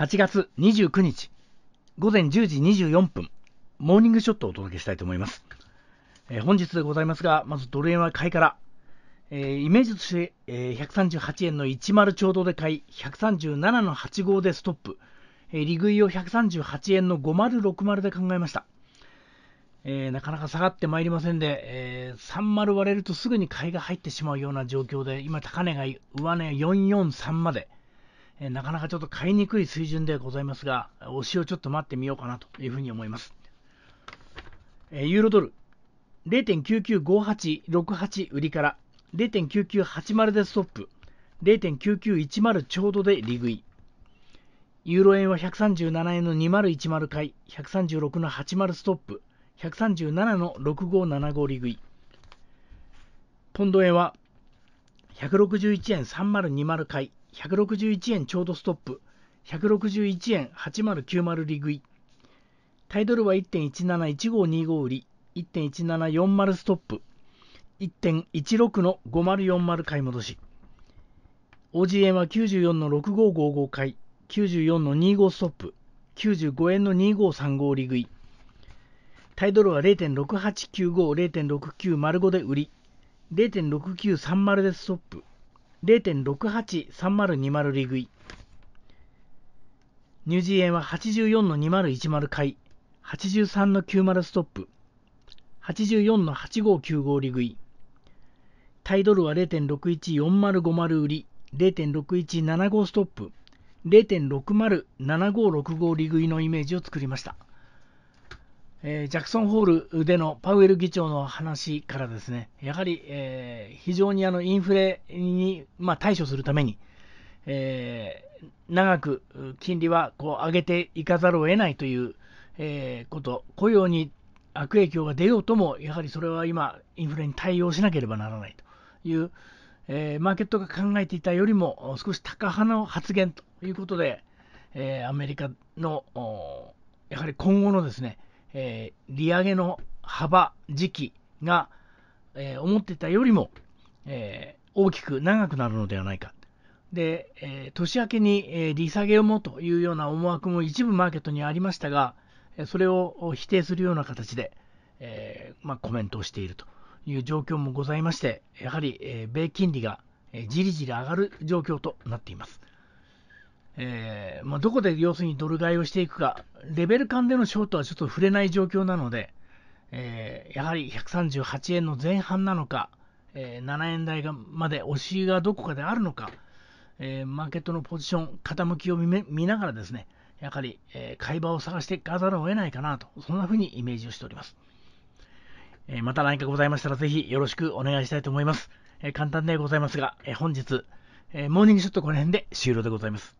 8月29日午前10時24分モーニングショットをお届けしたいと思います、えー、本日でございますがまずドル円は買いから、えー、イメージとして、えー、138円の10ちょうどで買い137の85でストップ、えー、利食いを138円の5060で考えましたえー、なかなか下がってまいりませんで、えー、30割れるとすぐに買いが入ってしまうような状況で、今、高値が上値44,3まで、えなかなかちょっと買いにくい水準ではございますが、推しをちょっと待ってみようかなというふうに思います。えユーロドル、0.995868売りから、0.9980でストップ、0.9910ちょうどで利食い。ユーロ円は137円の2010買い、136の80ストップ、137の6575利食い。ポンド円は161円3020買い、161円ちょうどストップ161円8090利食いタイドルは1.171525売り1.1740ストップ1.16の5040買い戻し OG 円は94の6555買い94の25ストップ95円の2535利食いタイドルは0.6895、0.6905で売り、0.6930でストップ、0.683020利食い。ニュージーエンは84の2010買い、83の90ストップ、84の8595利食い。タイドルは0.614050売り、0.6175ストップ、0.607565利食いのイメージを作りました。えー、ジャクソンホールでのパウエル議長の話からですね、やはり、えー、非常にあのインフレに、まあ、対処するために、えー、長く金利はこう上げていかざるを得ないという、えこと、雇用に悪影響が出ようとも、やはりそれは今、インフレに対応しなければならないという、えマーケットが考えていたよりも少し高派の発言ということで、えアメリカのやはり今後のですね、えー、利上げの幅、時期が、えー、思ってたよりも、えー、大きく長くなるのではないか。で、え年明けに、え利下げをもというような思惑も一部マーケットにありましたが、それを否定するような形で、えまあ、コメントをしているという状況もございまして、やはり、え米金利がじりじり上がる状況となっています。えー、まあ、どこで要するにドル買いをしていくか、レベル間でのショートはちょっと触れない状況なので、えー、やはり138円の前半なのか、えー、7円台がまで押しがどこかであるのか、えマーケットのポジション、傾きを見ながらですね、やはり、え買い場を探していかざるを得ないかなと、そんな風にイメージをしております。えまた何かございましたら、ぜひよろしくお願いしたいと思います。え簡単でございますが、え本日、えモーニングショットこの辺で終了でございます。